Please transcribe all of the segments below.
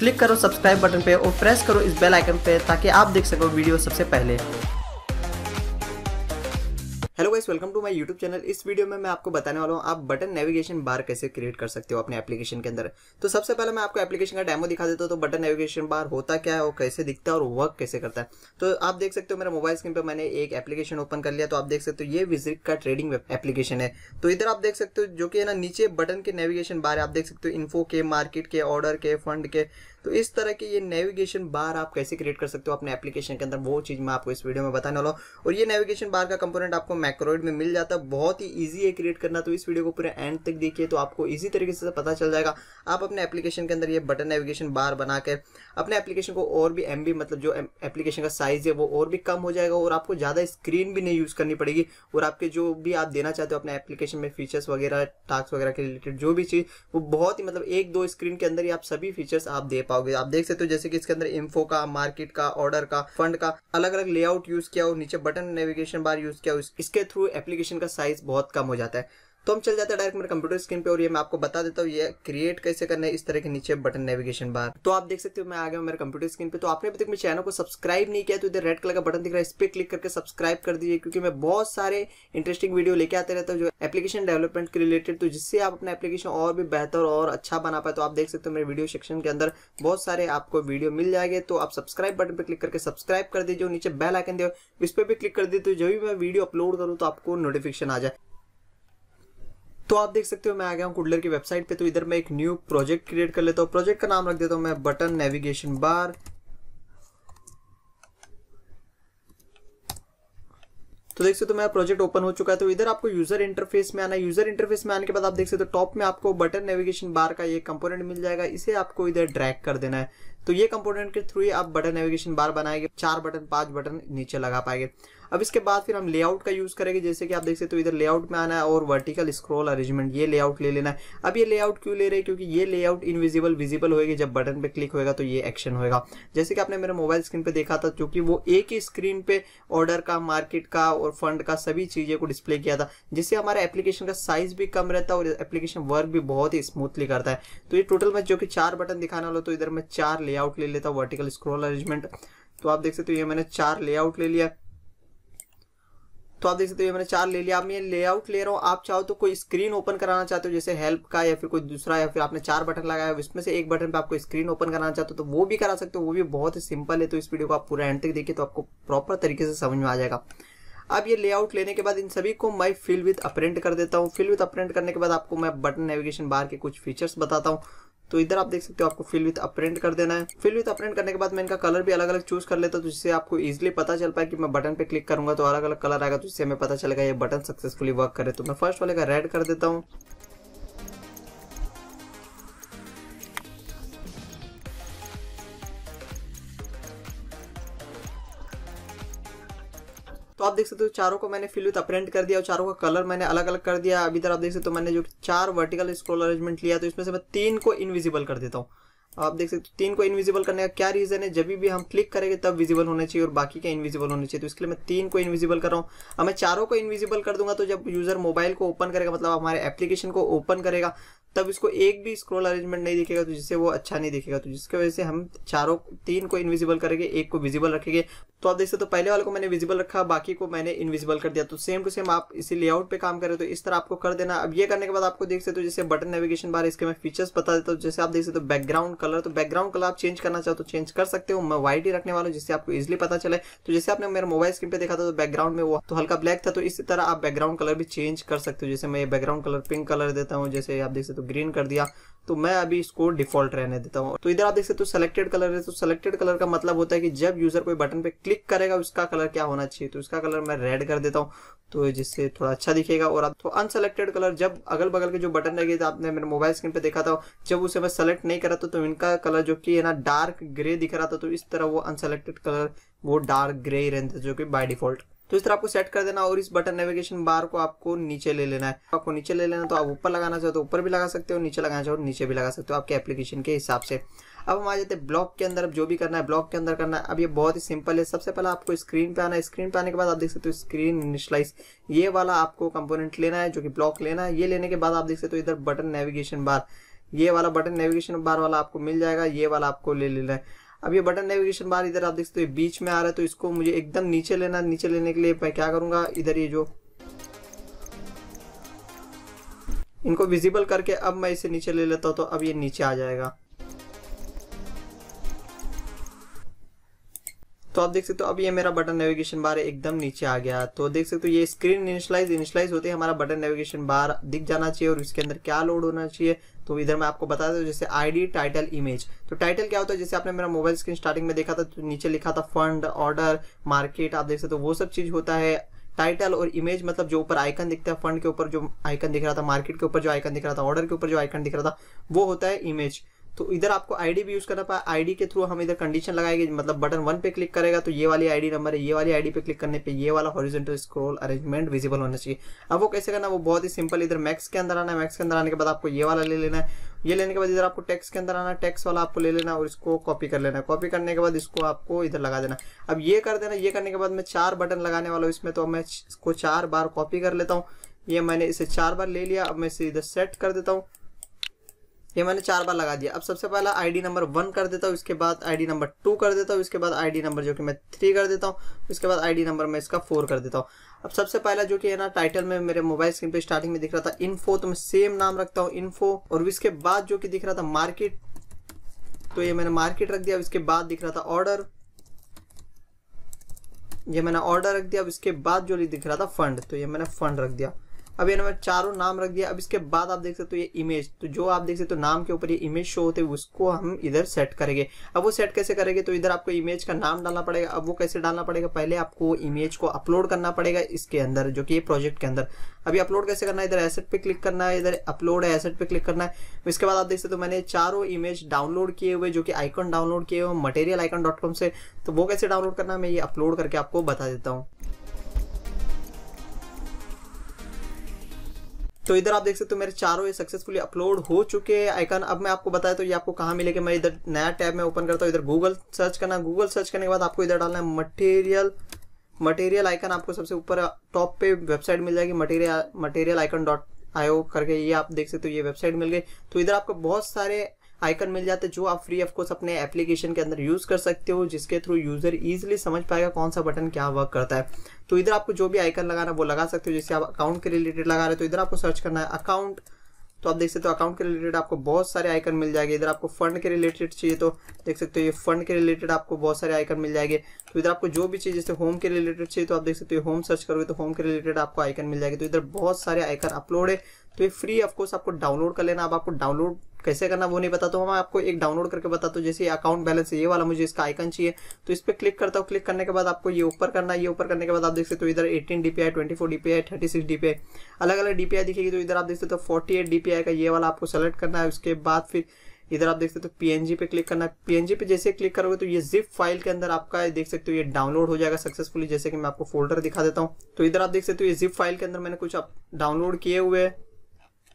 click करो subscribe button पे और प्रेस करो इस बेल आइकन पे ताकि आप देख सको वीडियो सबसे पहले hello guys welcome to my YouTube channel इस वीडियो में मैं आपको बताने वाला हूँ आप बटन नेविगेशन बार कैसे क्रिएट कर सकते हो अपने एप्लीकेशन के अंदर तो सबसे पहले मैं आपको एप्लीकेशन का डेमो दिखा देता हूँ तो बटन नेविगेशन बार होता क्या है और कैसे दिखता है और वर्क कैसे करता है तो आप देख सकते हो मेरे मोबाइल स्क्रीन पर मैंने एक एप्लीकेशन ओपन कर लिया तो आप देख सकते हो ये विजिट का ट्रेडिंग एप्लीकेशन है तो इधर आप देख सकते हो जो कि है ना नीचे बटन के नेविगेशन बार है आप देख सकते हो इन्फो के मार्केट के ऑर्डर के फंड के तो इस तरह के ये नेविगेशन बार आप कैसे क्रिएट कर सकते हो अपने एप्लीकेशन के अंदर वो चीज़ मैं आपको इस वीडियो में बताने वाला हूँ और ये नेविगेशन बार का कंपोनेंट आपको मैक्रोइड में मिल जाता है बहुत ही ईजी है क्रिएट करना तो इस वीडियो को पूरे एंड तक देखिए तो आपको ईजी तरीके से पता चल जाएगा आप अपने एप्लीकेशन के अंदर ये बटन नेविगेशन बार बनाकर अपने एप्लीकेशन को और भी एम मतलब जो एप्लीकेशन का साइज है वो और भी कम हो जाएगा और आपको ज़्यादा स्क्रीन भी नहीं यूज़ करनी पड़ेगी और आपके जो भी आप देना चाहते हो अपने एप्लीकेशन में फीचर्स वगैरह टास्क वगैरह के रिलेटेड जो भी चीज़ वो बहुत ही मतलब एक दो स्क्रीन के अंदर ही आप सभी फीचर्स आप दे पाओगे आप देख सकते हो जैसे कि इसके अंदर इन्फो का मार्केट का ऑर्डर का फंड का अलग अलग लेआउट यूज किया हो नीचे बटन नेविगेशन बार यूज किया हो इसके थ्रू एप्लीकेशन का साइज बहुत कम हो जाता है तो हम चल जाते हैं डायरेक्ट मेरे कंप्यूटर स्क्रीन पे और ये मैं आपको बता देता हूँ ये क्रिएट कैसे करना है इस तरह के नीचे बटन नेविगेशन बार तो आप देख सकते हो मैं आ गया मेरे कंप्यूटर स्क्रीन पे तो आपने अभी तक मेरे चैनल को सब्सक्राइब नहीं किया तो इधर रेड कलर का बटन दिख रहा है इस पर क्लिक करके सब्सक्राइब कर दीजिए क्योंकि मैं बहुत सारे इंटरेस्टिंग वीडियो लेके आते रहता हूँ जो एप्लीकेशन डेवलपमेंट के रिलेटेड तो जिससे आप अपना एप्लीकेशन और भी बेहतर और अच्छा बना पाए तो आप देख सकते हो मेरे वीडियो सेक्शन के अंदर बहुत सारे आपको वीडियो मिल जाएंगे तो आप सब्सक्राइब बटन पर क्लिक करके सब्सक्राइब कर दीजिए नीचे बेल आइकन दे इस पर भी क्लिक कर दीजिए तो जब भी मैं वीडियो अपलोड करूँ तो आपको नोटिफिकेशन आ जाए तो आप देख सकते हो मैं आ गया हूँ कुडलर की वेबसाइट पे तो इधर मैं एक न्यू प्रोजेक्ट क्रिएट कर लेता हूँ प्रोजेक्ट का नाम रख देता हूँ मैं बटन नेविगेशन बार तो देख सकते हो मेरा प्रोजेक्ट ओपन हो चुका है तो इधर आपको यूजर इंटरफेस में आना यूजर इंटरफेस में आने के बाद आप देख सकते हो टॉप में आपको बटन नेविगेशन बार का ये कंपोनेंट मिल जाएगा इसे आपको इधर ड्रैग कर देना है तो ये कंपोनेंट के थ्रू आप बटन नेविगेशन बार बनाएंगे चार बटन पांच बटन नीचे लगा पाएंगे अब इसके बाद फिर हम लेआउट का यूज़ करेंगे जैसे कि आप देख सकते हो इधर लेआउट में आना है और वर्टिकल स्क्रॉल अरेंजमेंट ये लेआउट ले लेना है अब ये लेआउट क्यों ले रहे हैं क्योंकि ये लेआउट इनविजिबल विजिबल होगी जब बटन पे क्लिक होगा तो ये एक्शन होगा जैसे कि आपने मेरे मोबाइल स्क्रीन पर देखा था क्योंकि वो एक ही स्क्रीन पे ऑर्डर का मार्केट का और फंड का सभी चीज़ें को डिस्प्ले किया था जिससे हमारा एप्लीकेशन का साइज भी कम रहता है और एप्लीकेशन वर्क भी बहुत ही स्मूथली करता है तो ये टोटल में जो कि चार बटन दिखाने वाला तो इधर मैं चार लेआउट ले लेता हूँ वर्टिकल स्क्रोल अरेंजमेंट तो आप देख सकते हो ये मैंने चार लेआउट ले लिया तो आप देख सकते हो मैंने चार ले लिया आप मैं ये लेआउट ले रहा हूँ आप चाहो तो कोई स्क्रीन ओपन कराना चाहते हो जैसे हेल्प का या फिर कोई दूसरा या फिर आपने चार बटन लगाया इसमें से एक बटन पर आपको स्क्रीन ओपन कराना चाहते हो तो वो भी करा सकते हो वो भी बहुत ही सिंपल है तो इस वीडियो को आप पूरा एंड तक देखिए तो आपको प्रॉपर तरीके से समझ में आ जाएगा अब ये लेआउट लेने के बाद इन सभी को मैं फिल विथ अप्रिंट कर देता हूँ फिल विथ अप्रिंट करने के बाद आपको मैं बटन नेविगेशन बार के कुछ फीचर्स बताता हूँ तो इधर आप देख सकते हो आपको फिल विथ अप्रिंट कर देना है फिल विथ अप्रिंट करने के बाद मैं इनका कलर भी अलग अलग चूज कर लेता हूँ तो जिससे आपको इजिली पता चल पाए कि मैं बटन पे क्लिक करूंगा तो अलग अलग कलर आएगा तो जिससे हमें पता चलेगा ये बटन सक्सेसफुली वर्क करे तो मैं फर्स्ट वाले का रेड कर देता हूँ तो आप देख सकते हो तो चारों को मैंने फिल विथ अप्रेंट कर दिया और चारों का कलर मैंने अलग अलग कर दिया अभी इधर आप देख सकते हो तो मैंने जो चार वर्टिकल स्क्रोल अरेंजमेंट लिया तो इसमें से मैं तीन को इनविजिबल कर देता हूँ आप देख सकते हो तीन को इनविजिबल करने का क्या रीजन है जब भी हम क्लिक करेंगे तब विजिबल होने चाहिए और बाकी का इनविजिबल होने चाहिए तो इसके लिए मैं तीन को इनविजिबल कर रहा हूँ अब मैं चारों को इनविजिबल कर दूंगा तो जब यूजर मोबाइल को ओपन करेगा मतलब हमारे एप्लीकेशन को ओपन करेगा तब इसको एक भी स्क्रोल अरेंजमेंट नहीं दिखेगा तो जिससे वो अच्छा नहीं दिखेगा तो जिसकी वजह से हम चारों तीन को इनविजिबल करेंगे एक को विजिबल रखेंगे तो आप देख सकते हो तो पहले वाले को मैंने विजिबल रखा बाकी को मैंने इनविजिबल कर दिया तो सेम टू सेम आप इसी लेआउट पे काम करें तो इस तरह आपको कर देना अब ये करने के बाद आपको देख सकते हो तो जैसे बटन नेविगेशन बार इसके मैं फीचर्स बता देता हूँ जैसे आप देख सकते हो तो बैकग्राउंड कलर तो बैकग्राउंड कलर आप चेंज करना चाहो तो चेंज कर सकते हो मैं व्हाइट ही रखने वाला हूँ जिससे आपको इजिली पता चले तो जैसे आपने मेरा मोबाइल स्क्रीन पे देखा था तो बैकग्राउंड में वो तो हल्का ब्लैक था तो इसी तरह आप बैकग्राउंड कलर भी चेंज कर सकते हो जैसे मैं बैकग्राउंड कलर पिंक कलर देता हूँ जैसे आप देख सकते हो ग्रीन कर दिया तो मैं अभी इसको डिफॉल्ट रहने देता हूँ तो इधर आप देख सकते हो सिलेक्टेड कलर है तो सिलेक्टेड कलर का मतलब होता है कि जब यूजर कोई बटन पे क्लिक करेगा उसका कलर क्या होना चाहिए तो उसका कलर मैं रेड कर देता हूँ तो जिससे थोड़ा अच्छा दिखेगा और आप तो अनसेलेक्टेड कलर जब अगल बगल के जो बटन लगे थे तो आपने मेरे मोबाइल स्क्रीन पे देखा था जब उसे मैं सेलेक्ट नहीं करा था तो इनका कलर जो कि है ना डार्क ग्रे दिख रहा था तो इस तरह वो अनसेलेक्टेड कलर वो डार्क ग्रे ही रहता जो कि बाय डिफॉल्ट तो इस तरह आपको सेट कर देना और इस बटन नेविगेशन बार को आपको नीचे ले लेना है आपको नीचे ले लेना तो आप ऊपर लगाना चाहो तो ऊपर भी लगा सकते हो नीचे लगाना चाहो तो नीचे भी लगा सकते हो आपके एप्लीकेशन के हिसाब से अब हम आ जाते हैं ब्लॉक के अंदर अब जो भी करना है ब्लॉक के अंदर करना है अब ये बहुत ही सिंपल है सबसे पहले आपको स्क्रीन पे आना है स्क्रीन पे आने के बाद आप देख सकते हो स्क्रीन इनिशलाइज ये वाला आपको कंपोनेंट लेना है जो कि ब्लॉक लेना है ये लेने के बाद आप देख सकते हो इधर बटन नेविगेशन बार ये वाला बटन नेविगेशन बार वाला आपको मिल जाएगा ये वाला आपको ले लेना है अब ये बटन नेविगेशन बार इधर आप देख सकते हो बीच में आ रहा है तो इसको मुझे एकदम नीचे लेना नीचे लेने के लिए मैं क्या करूँगा इधर ये जो इनको विजिबल करके अब मैं इसे नीचे ले लेता हूँ तो अब ये नीचे आ जाएगा तो आप देख सकते हो अब ये मेरा बटन नेविगेशन बार एकदम नीचे आ गया तो देख सकते हो ये स्क्रीन इनिशलाइज इनिशलाइज होते हैं हमारा बटन नेविगेशन बार दिख जाना चाहिए और इसके अंदर क्या लोड होना चाहिए तो इधर मैं आपको बता हूँ जैसे आईडी टाइटल इमेज तो टाइटल क्या होता है जैसे आपने मेरा मोबाइल स्क्रीन स्टार्टिंग में देखा था तो नीचे लिखा था फंड ऑर्डर मार्केट आप देख सकते हो वो सब चीज होता है टाइटल और इमेज मतलब जो ऊपर आइकन दिखता है फंड के ऊपर जो आइकन दिख रहा था मार्केट के ऊपर जो आइकन दिख रहा था ऑर्डर के ऊपर जो आइकन दिख रहा था वो होता है इमेज तो इधर आपको आईडी भी यूज करना पाए आईडी के थ्रू हम इधर कंडीशन लगाएंगे मतलब बटन वन पे क्लिक करेगा तो ये वाली आईडी नंबर है ये वाली आईडी पे क्लिक करने पे ये वाला हॉरिजेंटल स्क्रोल अरेंजमेंट विजिबल होना चाहिए अब वो कैसे करना वो बहुत ही सिंपल इधर मैक्स के अंदर आना है मैक्स के अंदर आने के बाद आपको ये वाला ले लेना है ये लेने के बाद इधर आपको टेक्स के अंदर आना टेक्स वाला आपको ले लेना और इसको कॉपी कर लेना कॉपी करने के बाद इसको आपको इधर लगा देना अब ये कर देना ये करने के बाद मैं चार बटन लगाने वाला हूँ इसमें तो मैं इसको चार बार कॉपी कर लेता हूँ ये मैंने इसे चार बार ले लिया अब मैं इसे इधर सेट कर देता हूँ ये मैंने चार बार लगा दिया अब सबसे पहला आईडी नंबर वन कर देता हूँ इसके बाद आईडी नंबर टू कर देता हूँ इसके बाद आईडी नंबर जो कि मैं थ्री कर देता हूँ उसके बाद आईडी नंबर मैं इसका फोर कर देता हूँ अब सबसे पहला जो कि है ना टाइटल में मेरे मोबाइल स्क्रीन पे स्टार्टिंग में दिख रहा था इन्फो तो मैं सेम नाम रखता हूँ इन्फो और इसके बाद जो कि दिख रहा था मार्केट तो ये मैंने मार्केट रख दिया इसके बाद दिख रहा था ऑर्डर ये मैंने ऑर्डर रख दिया अब इसके बाद जो दिख रहा था फंड तो ये मैंने फंड रख दिया अब ये नंबर चारों नाम रख दिया अब इसके बाद आप देख सकते हो ये इमेज तो जो आप देख सकते हो नाम के ऊपर ये इमेज शो होते हैं उसको हम इधर सेट करेंगे अब वो सेट कैसे करेंगे तो इधर आपको इमेज का नाम डालना पड़ेगा अब वो कैसे डालना पड़ेगा पहले आपको इमेज को अपलोड करना पड़ेगा इसके अंदर जो कि ये प्रोजेक्ट के अंदर अभी अपलोड कैसे करना है इधर एसेट पे क्लिक करना है इधर अपलोड है एसेट पे क्लिक करना है इसके बाद आप देख सकते हो मैंने चारों इमेज डाउनलोड किए हुए जो कि आइकन डाउनलोड किए हुए मटेरियल आइकन डॉट कॉम से तो वो कैसे डाउनलोड करना है मैं ये अपलोड करके आपको बता देता हूँ तो इधर आप देख सकते हो मेरे चारों ये सक्सेसफुली अपलोड हो चुके हैं आइकन अब मैं आपको बताया तो ये आपको कहाँ मिलेगा मैं इधर नया टैब में ओपन करता हूँ इधर गूगल सर्च करना गूगल सर्च करने के बाद आपको इधर डालना है मटेरियल मटेरियल आइकन आपको सबसे ऊपर टॉप पे वेबसाइट मिल जाएगी मटेरियल मटेरियल आइकन डॉट आयो करके ये आप देख सकते हो ये वेबसाइट मिल गई तो इधर आपको बहुत सारे आइकन मिल जाते जो आप फ्री ऑफ कोर्स अपने एप्लीकेशन के अंदर यूज कर सकते हो जिसके थ्रू यूजर ईजिली समझ पाएगा कौन सा बटन क्या वर्क करता है तो इधर आपको जो भी आइकन लगाना वो लगा सकते हो जैसे आप अकाउंट के रिलेटेड लगा रहे हो तो इधर आपको सर्च करना है अकाउंट तो आप देख सकते हो अकाउंट के रिलेटेड आपको बहुत सारे आइकन मिल जाएंगे इधर आपको फंड के रिलेटेड चाहिए तो देख सकते हो ये फंड के रिलेटेड आपको बहुत सारे आइकन मिल जाएंगे तो इधर आपको जो भी चीज़ जैसे होम के रिलेटेड चाहिए तो आप देख सकते हो होम सर्च करोगे तो होम के रिलेटेड आपको आइकन मिल जाएगा तो इधर बहुत सारे आइकन अपलोड है तो ये फ्री ऑफकोर्स आपको डाउनलोड कर लेना अब आपको डाउनलोड कैसे करना वो नहीं बताता तो हूँ मैं आपको एक डाउनलोड करके बताता हूँ जैसे अकाउंट बैलेंस ये वाला मुझे इसका आइकन चाहिए तो इस पर क्लिक करता हूँ क्लिक करने के बाद आपको ये ऊपर करना है ये ऊपर करने के बाद आप देख सकते हो इधर 18 DPI six D P DPI अलग अलग डीपीआई दिखेगी तो इधर आप देख सकते हो 48 तो डीपीआई का ये वाला आपको सेलेक्ट करना है उसके बाद फिर इधर आप देख सकते हो पीएनजी तो पे क्लिक करना है पीएनजी पे जैसे क्लिक करोगे तो ये जिप फाइल के अंदर आपका देख सकते हो ये डाउनलोड हो जाएगा सक्सेसफुली जैसे कि मैं आपको फोल्डर दिखा देता हूँ तो इधर आप देख सकते हो ये जिप फाइल के अंदर मैंने कुछ डाउनलोड किए हुए हैं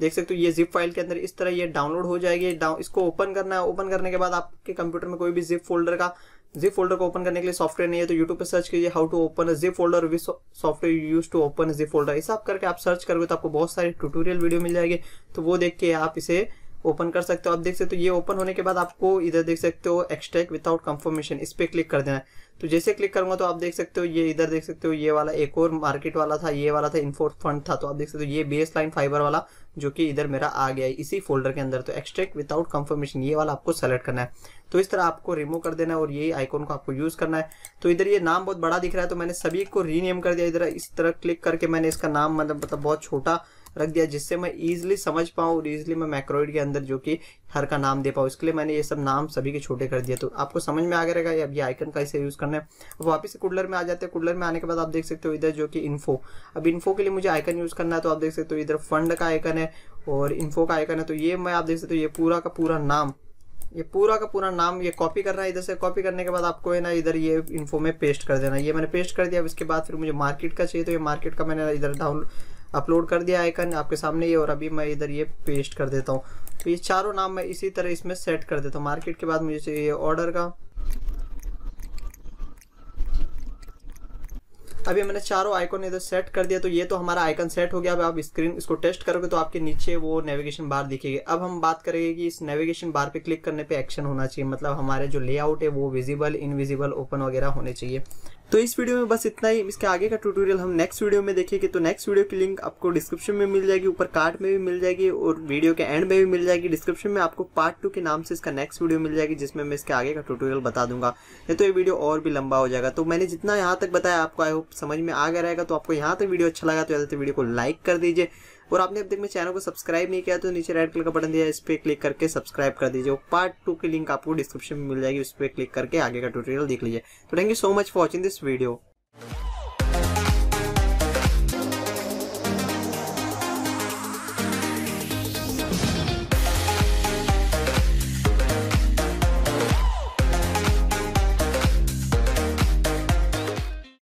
देख सकते हो ये जिप फाइल के अंदर इस तरह ये डाउनलोड हो जाएगी इसको ओपन करना है ओपन करने के बाद आपके कंप्यूटर में कोई भी जिप फोल्डर का जिप फोल्डर को ओपन करने के लिए सॉफ्टवेयर नहीं है तो यूट्यूब पर सर्च कीजिए how to open zip folder with software use to open zip folder ऐसा आप करके आप सर्च करोगे तो आपको बहुत सारे ट्यूटोरियल वीडियो मिल जाएंगे तो वो देख के आप इसे ओपन कर सकते हो आप देख सकते हो ये ओपन होने के बाद आपको इधर देख सकते हो एक्सट्रैक्ट विदाउट कंफर्मेशन इस पर क्लिक कर देना है तो जैसे क्लिक करूंगा तो आप देख सकते हो ये इधर देख सकते हो ये वाला एक और मार्केट वाला था ये वाला था इनफोर्स फंड था तो आप देख सकते हो ये बेस लाइन फाइबर वाला जो कि इधर मेरा आ गया है इसी फोल्डर के अंदर तो एक्सट्रैक्ट विदाउट कंफर्मेशन ये वाला आपको सेलेक्ट करना है तो इस तरह आपको रिमूव कर देना है और ये आइकॉन को आपको यूज करना है तो इधर ये नाम बहुत बड़ा दिख रहा है तो मैंने सभी को रीनेम कर दिया इधर इस तरह क्लिक करके मैंने इसका नाम मतलब मतलब बहुत छोटा रख दिया जिससे मैं ईजिली समझ पाऊँ और ईजिली मैं मैक्रोइड के अंदर जो कि हर का नाम दे पाऊँ इसके लिए मैंने ये सब नाम सभी के छोटे कर दिया तो आपको समझ में आ गया रहेगा अब ये आइकन कैसे यूज़ करना है वापस से कुडलर में आ जाते हैं कुल्लर में आने के बाद आप देख सकते हो इधर जो कि इन्फो अब इन्फो के लिए मुझे आइकन यूज़ करना है तो आप देख सकते हो इधर फंड का आइकन है और इन्फो का आइकन है तो ये मैं आप देख सकते हो ये पूरा का पूरा नाम ये पूरा का पूरा नाम ये कॉपी करना है इधर से कॉपी करने के बाद आपको है ना इधर ये इन्फो में पेस्ट कर देना ये मैंने पेस्ट कर दिया अब इसके बाद फिर मुझे मार्केट का चाहिए तो ये मार्केट का मैंने इधर डाउनलोड अपलोड कर दिया आइकन आपके सामने ये और अभी मैं इधर ये पेस्ट कर देता हूँ तो ये चारों नाम मैं इसी तरह इसमें सेट कर देता हूँ मार्केट के बाद मुझे चाहिए ऑर्डर का अभी मैंने चारों आइकन इधर सेट कर दिया तो ये तो हमारा आइकन सेट हो गया अब आप स्क्रीन इसको टेस्ट करोगे तो आपके नीचे वो नेविगेशन बार दिखेगी अब हम बात करेंगे कि इस नेविगेशन बार पे क्लिक करने पे एक्शन होना चाहिए मतलब हमारे जो लेआउट है वो विजिबल इनविजिबल ओपन वगैरह होने चाहिए तो इस वीडियो में बस इतना ही इसके आगे का ट्यूटोरियल हम नेक्स्ट वीडियो में देखेंगे तो नेक्स्ट वीडियो की लिंक आपको डिस्क्रिप्शन में मिल जाएगी ऊपर कार्ड में भी मिल जाएगी और वीडियो के एंड में भी मिल जाएगी डिस्क्रिप्शन में आपको पार्ट टू के नाम से इसका नेक्स्ट वीडियो मिल जाएगी जिसमें मैं इसके आगे का ट्यूटोरियल बता दूंगा नहीं तो ये वीडियो और भी लंबा हो जाएगा तो मैंने जितना यहाँ तक बताया आपको आई होप समझ में आ गया रहेगा तो आपको यहाँ तक वीडियो अच्छा लगा तो ज़्यादा वीडियो को लाइक कर दीजिए और आपने अब तक मेरे चैनल को सब्सक्राइब नहीं किया तो नीचे रेड कलर का बटन दिया इस पर क्लिक करके सब्सक्राइब कर दीजिए और पार्ट टू की लिंक आपको डिस्क्रिप्शन में मिल जाएगी उस पर क्लिक करके आगे का ट्यूटोरियल देख लीजिए तो thank you so much for watching this video